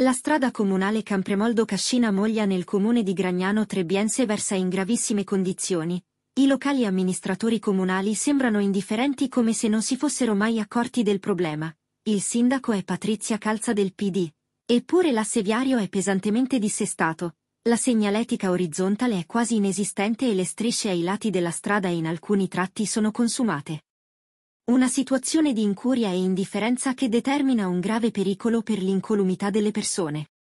La strada comunale Campremoldo-Cascina-Moglia nel comune di Gragnano Trebbiense versa in gravissime condizioni. I locali amministratori comunali sembrano indifferenti come se non si fossero mai accorti del problema. Il sindaco è Patrizia Calza del PD. Eppure l'asse viario è pesantemente dissestato. La segnaletica orizzontale è quasi inesistente e le strisce ai lati della strada in alcuni tratti sono consumate. Una situazione di incuria e indifferenza che determina un grave pericolo per l'incolumità delle persone.